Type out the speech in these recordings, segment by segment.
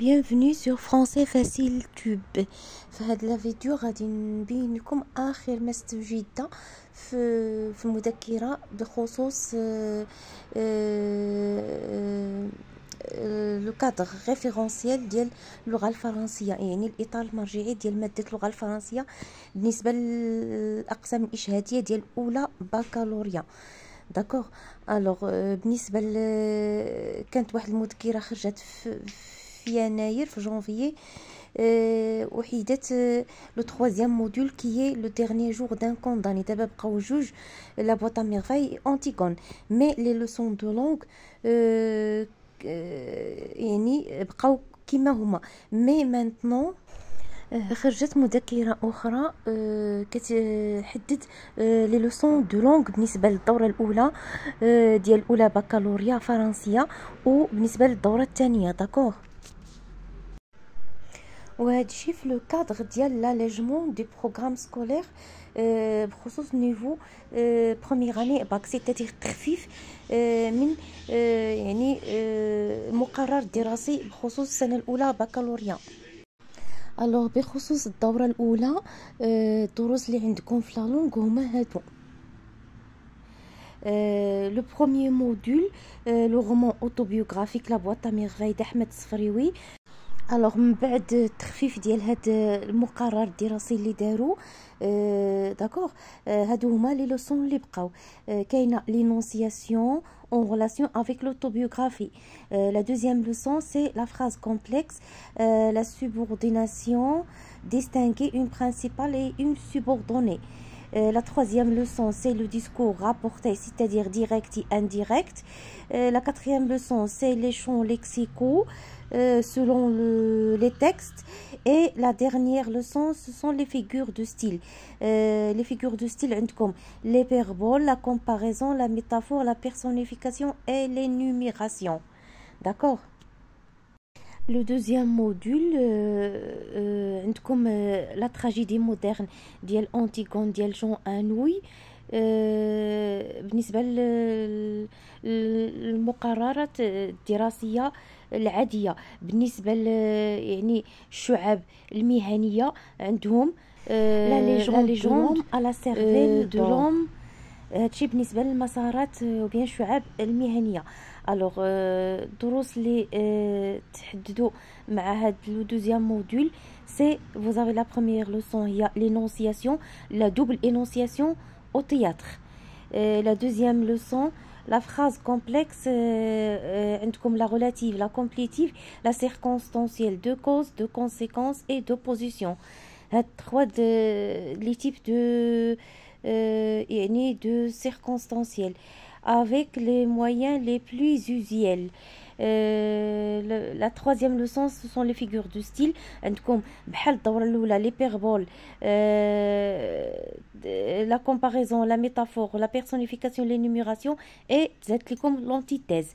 بيانفوني سور فرونسي فاسيل توب في هاد لا فيديو غادي نبين لكم اخر ما استجد في في المذكره بخصوص لو كادر ريفيرونسييل ديال اللغه الفرنسيه يعني الاطار المرجعي ديال ماده اللغه الفرنسيه بالنسبه للاقسام الاشهاديه ديال اولى بكالوريا داكوغ الوغ آه، بالنسبه ل... كانت واحد المذكره خرجت في في يناير في جانفيي وحيدات لو تخوازيام موديول كي هي لو ديرني جور دان كونداني دابا بقاو جوج لا بواطا ميرفاي اونتيغون مي لي لوسون دو لونغ يعني بقاو كيما هما مي مانتنون خرجت مذكرة أخرى كتحدد لي لوسون دو لونغ بالنسبة للدورة الأولى euh, ديال أولى بكالوريا فرنسية وبالنسبة للدورة الثانية داكوغ وهذا الشيء في لو كادغ ديال لاليجمون دي بروغرام سكولير بخصوص نيفو بروميير اني باك سي تخفيف euh, من euh, يعني euh, مقرر دراسي بخصوص السنه الاولى بكالوريا الوغ بخصوص الدوره الاولى الدروس اللي عندكم في لالونغ هما هادو Euh, le premier module, euh, le roman autobiographique La boîte à merveilles d'Ahmed Alors من بعد التخفيف ديال هاد المقرر الدراسي اللي داروا d'accord داكوغ أه les leçons qui Il y en relation avec l'autobiographie. la deuxième leçon, c'est la phrase complexe, la subordination, distinguer une principale et une subordonnée. Euh, la troisième leçon, c'est le discours rapporté, c'est-à-dire direct et indirect. Euh, la quatrième leçon, c'est les champs lexicaux euh, selon les textes. Et la dernière leçon, ce sont les figures de style. les figures de style, comme l'hyperbole, la comparaison, la métaphore, la personnification et l'énumération. D'accord le deuxième module, euh, euh, comme euh, la tragédie moderne, de Antigone dit Jean chant à nous, le Mokararat, le la le de la La y la euh, Alors, le للمسارات module. vous avez la première leçon il y a l'énonciation la double énonciation au théâtre euh, la deuxième leçon la phrase complexe comme euh، la relative la complétive la circonstancielle de cause de conséquence et d'opposition trois types de euh, circonstanciels de avec les moyens les plus usuels. Euh, la troisième leçon, ce sont les figures de style. Comme l'hyperbole, euh, la comparaison, la métaphore, la personnification, l'énumération et l'antithèse.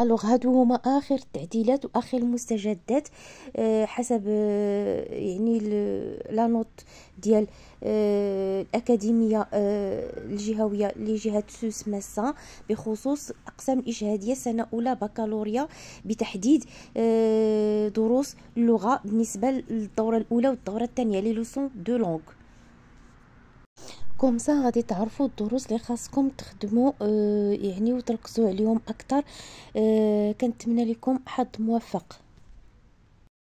الوغ هادو هما اخر التعديلات واخر المستجدات آه، حسب آه، يعني لا نوت ديال آه، الاكاديميه الجهويه لجهه سوس ماسا بخصوص اقسام اجهاديه سنه اولى بكالوريا بتحديد دروس اللغه بالنسبه للدوره الاولى والدوره الثانيه لي لوسون دو لونغ كومسا غادي تعرفوا الدروس اللي خاصكم تخدموا آه، يعني وتركزوا عليهم اكثر آه، كنتمنى لكم حظ موفق